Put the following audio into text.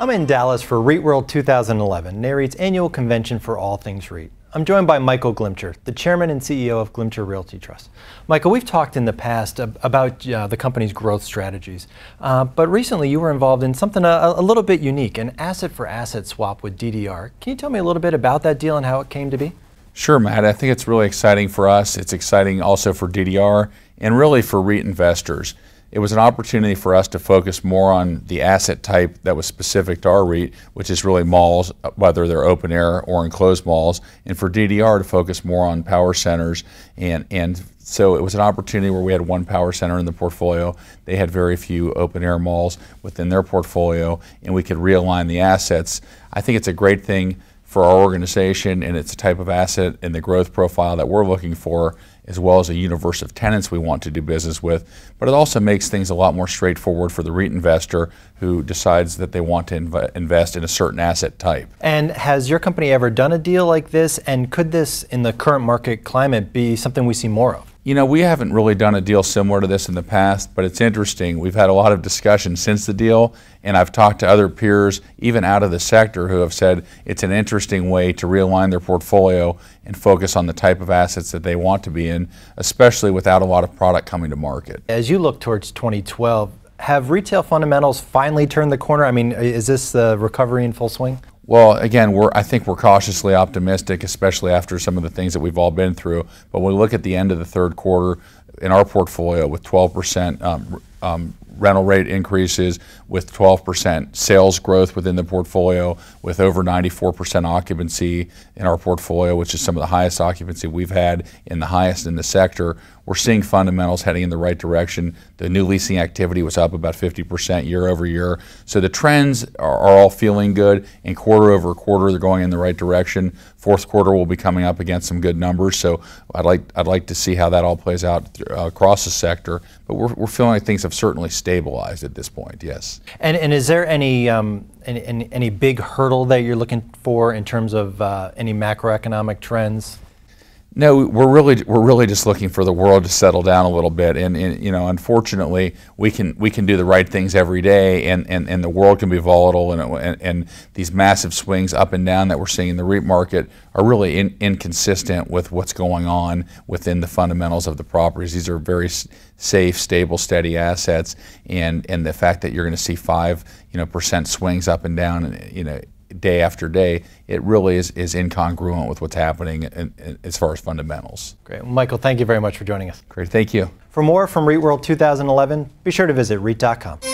I'm in Dallas for REIT World 2011, NAREIT's annual convention for all things REIT. I'm joined by Michael Glimcher, the chairman and CEO of Glimcher Realty Trust. Michael, we've talked in the past about uh, the company's growth strategies, uh, but recently you were involved in something a, a little bit unique, an asset for asset swap with DDR. Can you tell me a little bit about that deal and how it came to be? Sure, Matt. I think it's really exciting for us. It's exciting also for DDR and really for REIT investors it was an opportunity for us to focus more on the asset type that was specific to our REIT, which is really malls, whether they're open air or enclosed malls, and for DDR to focus more on power centers. And, and so it was an opportunity where we had one power center in the portfolio. They had very few open air malls within their portfolio, and we could realign the assets. I think it's a great thing for our organization and it's the type of asset and the growth profile that we're looking for, as well as a universe of tenants we want to do business with. But it also makes things a lot more straightforward for the REIT investor who decides that they want to inv invest in a certain asset type. And has your company ever done a deal like this? And could this, in the current market climate, be something we see more of? You know, we haven't really done a deal similar to this in the past, but it's interesting. We've had a lot of discussion since the deal, and I've talked to other peers, even out of the sector, who have said it's an interesting way to realign their portfolio and focus on the type of assets that they want to be in, especially without a lot of product coming to market. As you look towards 2012, have retail fundamentals finally turned the corner? I mean, is this the recovery in full swing? Well, again, we're, I think we're cautiously optimistic, especially after some of the things that we've all been through. But when we look at the end of the third quarter in our portfolio with 12% um, um, rental rate increases, with 12% sales growth within the portfolio, with over 94% occupancy in our portfolio, which is some of the highest occupancy we've had in the highest in the sector, we're seeing fundamentals heading in the right direction. The new leasing activity was up about 50% year over year. So the trends are, are, all feeling good, and quarter over quarter, they're going in the right direction. Fourth quarter will be coming up against some good numbers. So I'd like, I'd like to see how that all plays out th- uh, across the sector. But we're, we're feeling like things have certainly stabilized at this point, yes. And, and is there any, um, any, any, big hurdle that you're looking for in terms of uh, any macroeconomic trends? No, we're really we're really just looking for the world to settle down a little bit, and, and, you know, unfortunately, we can we can do the right things every day, and, and, and the world can be volatile, and, and, and these massive swings up and down that we're seeing in the REIT market are really in, inconsistent with what's going on within the fundamentals of the properties. These are very safe, stable, steady assets, and and the fact that you're going to see five you know percent swings up and down, you know, day after day, it really is, is incongruent with what's happening in, in, as far as fundamentals. Great. Well, Michael, thank you very much for joining us. Great. Thank you. For more from REIT World 2011, be sure to visit REIT.com.